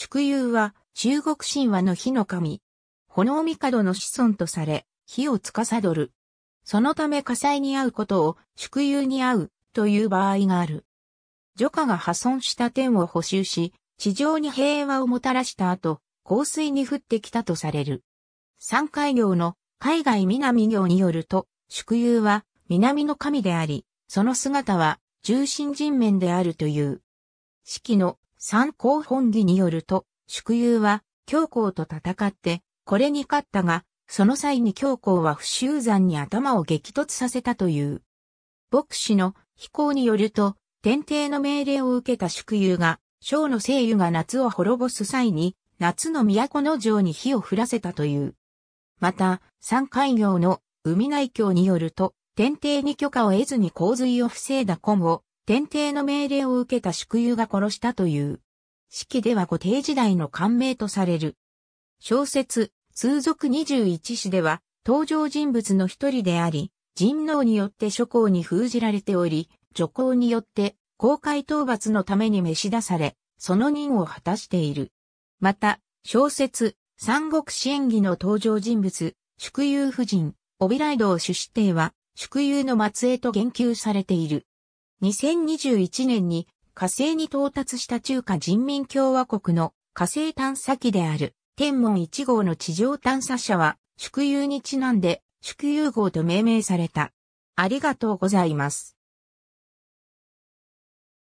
祝友は中国神話の火の神。炎帝の子孫とされ、火を司る。そのため火災に遭うことを祝友に遭うという場合がある。除火が破損した天を補修し、地上に平和をもたらした後、降水に降ってきたとされる。三海行の海外南行によると、祝友は南の神であり、その姿は重心人面であるという。四季の参考本義によると、宿友は教皇と戦って、これに勝ったが、その際に教皇は不修山に頭を激突させたという。牧師の飛行によると、天帝の命令を受けた宿友が、小の聖油が夏を滅ぼす際に、夏の都の城に火を降らせたという。また、三海業の海内教によると、天帝に許可を得ずに洪水を防いだ根を、天帝の命令を受けた宿友が殺したという。式では古帝時代の官名とされる。小説、通俗21詩では、登場人物の一人であり、人脳によって諸侯に封じられており、助皇によって公開討伐のために召し出され、その任を果たしている。また、小説、三国志演義の登場人物、宿友夫人、オビライドを主子帝は、宿友の末裔と言及されている。2021年に火星に到達した中華人民共和国の火星探査機である天文1号の地上探査車は祝友にちなんで祝友号と命名された。ありがとうございます。